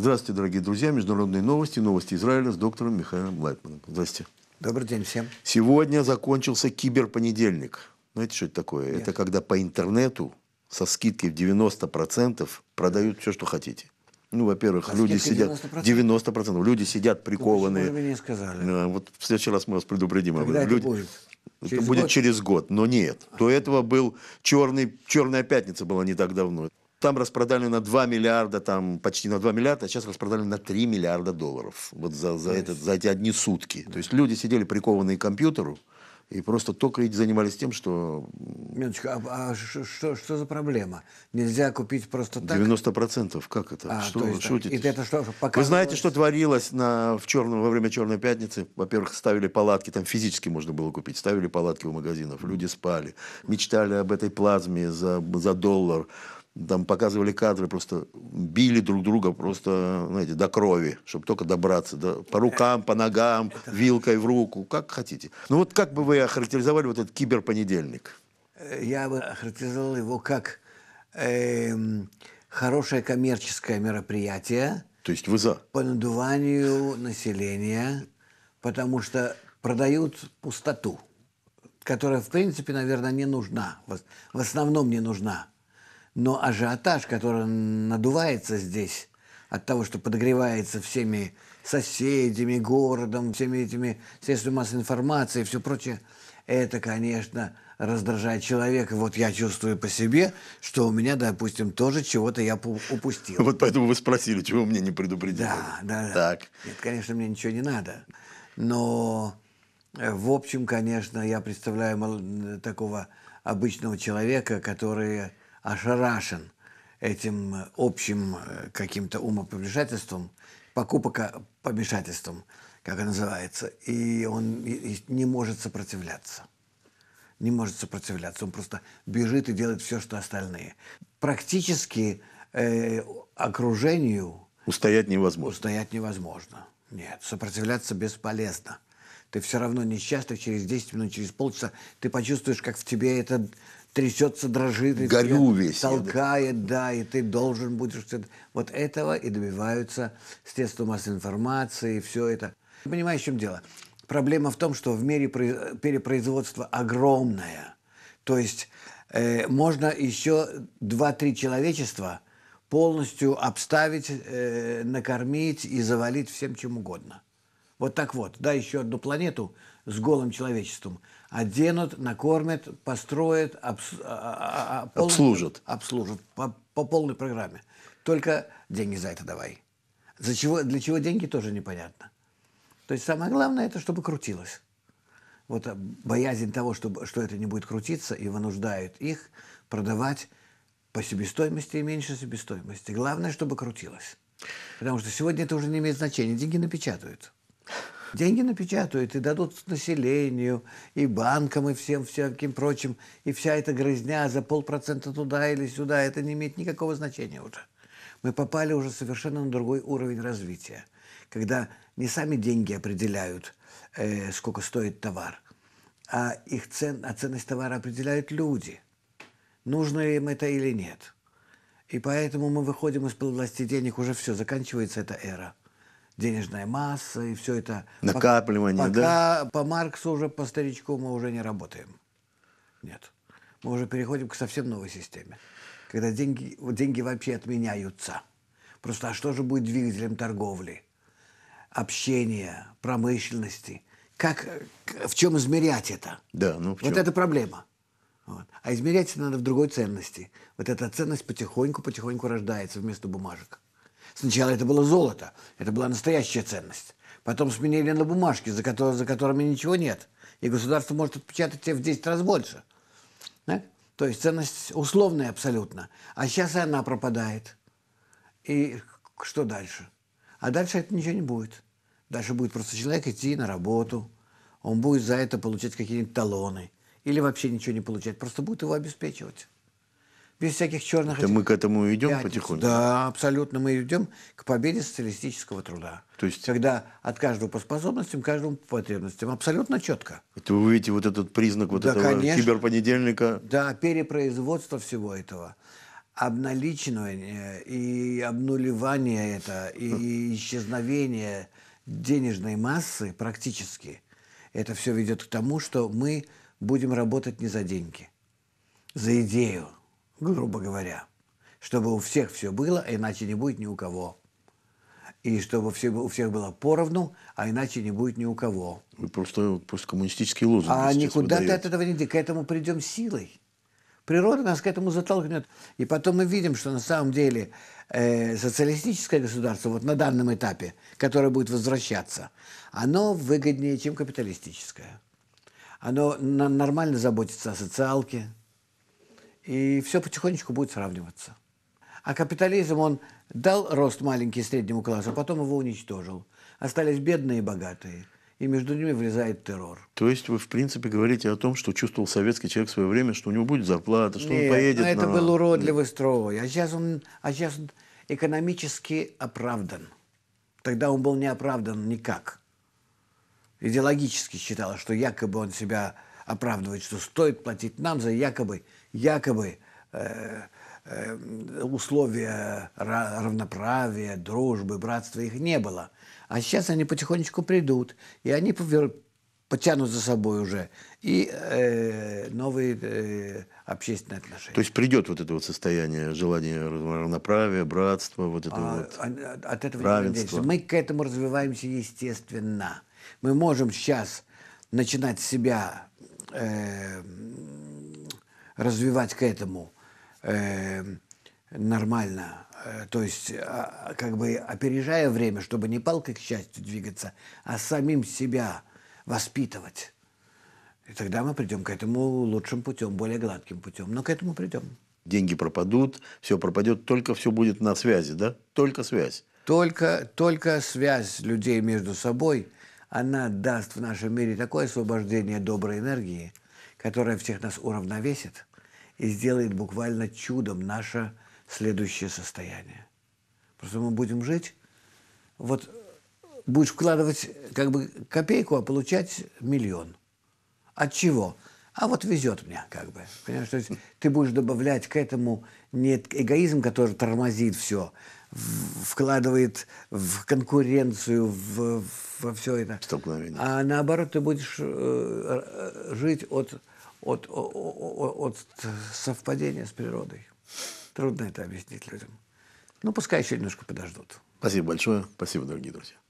Здравствуйте, дорогие друзья. Международные новости. Новости Израиля с доктором Михаилом Лайтманом. Здравствуйте. Добрый день всем. Сегодня закончился киберпонедельник. Знаете, что это такое? Нет. Это когда по интернету со скидкой в 90% продают все, что хотите. Ну, во-первых, а люди сидят... 90%? 90%. Люди сидят прикованные. Вы не сказали. Вот в следующий раз мы вас предупредим Когда об этом. Это люди... будет? Через это будет год? через год, но нет. А. До этого был черный, черная пятница была не так давно. Там распродали на 2 миллиарда, там почти на 2 миллиарда, а сейчас распродали на 3 миллиарда долларов. Вот за, за, этот, за эти одни сутки. То есть люди сидели прикованные к компьютеру, и просто только и занимались тем, что... Минуточка, а, а что, что, что за проблема? Нельзя купить просто так? 90%, как это? А, что вы а, шутите? И это что, показывалось... Вы знаете, что творилось на, в черном, во время Черной Пятницы? Во-первых, ставили палатки, там физически можно было купить, ставили палатки у магазинов, люди спали, мечтали об этой плазме за, за доллар там показывали кадры, просто били друг друга просто, знаете, до крови, чтобы только добраться, до, по рукам, по ногам, вилкой в руку, как хотите. Ну вот как бы вы охарактеризовали вот этот киберпонедельник? Э, я бы охарактеризовал его как э, хорошее коммерческое мероприятие. То есть вы за? По надуванию населения, потому что продают пустоту, которая, в принципе, наверное, не нужна, в основном не нужна. Но ажиотаж, который надувается здесь от того, что подогревается всеми соседями, городом, всеми этими средствами массовой информации и все прочее, это, конечно, раздражает человека. Вот я чувствую по себе, что у меня, допустим, тоже чего-то я упустил. Вот поэтому вы спросили, чего мне не предупредили. Да, да. Так. Нет, конечно, мне ничего не надо. Но, э, в общем, конечно, я представляю такого обычного человека, который ошарашен этим э, общим э, каким-то умопомешательством, покупка э, помешательством, как это называется, и он не может сопротивляться. Не может сопротивляться, он просто бежит и делает все, что остальные. Практически э, окружению... Устоять невозможно. Устоять невозможно. Нет, сопротивляться бесполезно. Ты все равно несчастный через 10 минут, через полчаса ты почувствуешь, как в тебе это трясется, дрожит. Горю тебя весь. Толкает, я. да, и ты должен будешь... Вот этого и добиваются средства массовой информации, и все это. Понимаешь, в чем дело? Проблема в том, что в мире перепроизводство огромное. То есть э, можно еще 2-3 человечества полностью обставить, э, накормить и завалить всем чем угодно. Вот так вот. Да, еще одну планету с голым человечеством. Оденут, накормят, построят, обс... А, а, а, Пол... обслужат. Обслужат по, по полной программе. Только деньги за это давай. За чего, для чего деньги тоже непонятно. То есть самое главное это, чтобы крутилось. Вот боязнь того, что, что это не будет крутиться, и вынуждают их продавать по себестоимости и меньше себестоимости. Главное, чтобы крутилось. Потому что сегодня это уже не имеет значения. Деньги напечатают. Деньги напечатают и дадут населению, и банкам, и всем всяким прочим. И вся эта грызня за полпроцента туда или сюда, это не имеет никакого значения уже. Мы попали уже совершенно на другой уровень развития, когда не сами деньги определяют, э, сколько стоит товар, а их цен, а ценность товара определяют люди. Нужно им это или нет – и поэтому мы выходим из-под власти денег, уже все, заканчивается эта эра денежная масса и все это. Накапливание, пока, да? Пока по Марксу уже, по старичку мы уже не работаем. Нет. Мы уже переходим к совсем новой системе, когда деньги, деньги вообще отменяются. Просто а что же будет двигателем торговли, общения, промышленности? Как, в чем измерять это? Да, ну в чем? Вот это проблема. Вот. А измерять это надо в другой ценности. Вот эта ценность потихоньку-потихоньку рождается вместо бумажек. Сначала это было золото, это была настоящая ценность. Потом сменили на бумажки, за, которые, за которыми ничего нет. И государство может отпечатать тебе в 10 раз больше. Да? То есть ценность условная абсолютно. А сейчас и она пропадает. И что дальше? А дальше это ничего не будет. Дальше будет просто человек идти на работу, он будет за это получать какие-нибудь талоны или вообще ничего не получать, просто будет его обеспечивать без всяких черных... Это этих... мы к этому идем пятниц. потихоньку? Да, абсолютно. Мы идем к победе социалистического труда. То есть... Когда от каждого по способностям, каждому по потребностям. Абсолютно четко. Это вы видите вот этот признак вот да, этого конечно. киберпонедельника? Да, перепроизводство всего этого. Обналичивание э, и обнуливание это, и исчезновение денежной массы практически. Это все ведет к тому, что мы будем работать не за деньги, за идею грубо говоря, чтобы у всех все было, а иначе не будет ни у кого. И чтобы все, у всех было поровну, а иначе не будет ни у кого. Вы ну, просто, просто коммунистический лозунг. А никуда выдаете. ты от этого не иди, к этому придем силой. Природа нас к этому затолкнет. И потом мы видим, что на самом деле э, социалистическое государство, вот на данном этапе, которое будет возвращаться, оно выгоднее, чем капиталистическое. Оно нормально заботится о социалке, и все потихонечку будет сравниваться. А капитализм, он дал рост маленький среднему классу, а потом его уничтожил. Остались бедные и богатые. И между ними влезает террор. То есть вы, в принципе, говорите о том, что чувствовал советский человек в свое время, что у него будет зарплата, что Нет, он поедет это на... это был уродливый строй. А сейчас, он, а сейчас он экономически оправдан. Тогда он был не оправдан никак. Идеологически считалось, что якобы он себя оправдывать, что стоит платить нам за якобы, якобы э, э, условия равноправия, дружбы, братства их не было. А сейчас они потихонечку придут, и они потянут за собой уже и э, новые э, общественные отношения. То есть придет вот это вот состояние желания равноправия, братства, вот это а, вот а, от, этого равенства. Мы к этому развиваемся естественно. Мы можем сейчас начинать себя э, развивать к этому э, нормально, э, то есть а, как бы опережая время, чтобы не палкой к счастью двигаться, а самим себя воспитывать. И тогда мы придем к этому лучшим путем, более гладким путем. Но к этому придем. Деньги пропадут, все пропадет, только все будет на связи, да? Только связь. Только, только связь людей между собой – она даст в нашем мире такое освобождение доброй энергии, которая всех нас уравновесит и сделает буквально чудом наше следующее состояние. Просто мы будем жить, вот будешь вкладывать как бы копейку, а получать миллион. От чего? А вот везет мне, как бы. Понимаешь, то есть ты будешь добавлять к этому не эгоизм, который тормозит все, вкладывает в конкуренцию, в, во все это. Столкновение. А наоборот, ты будешь э, э жить от, от, от, от совпадения с природой. Трудно это объяснить людям. Ну, пускай еще немножко подождут. Спасибо большое. Спасибо, дорогие друзья.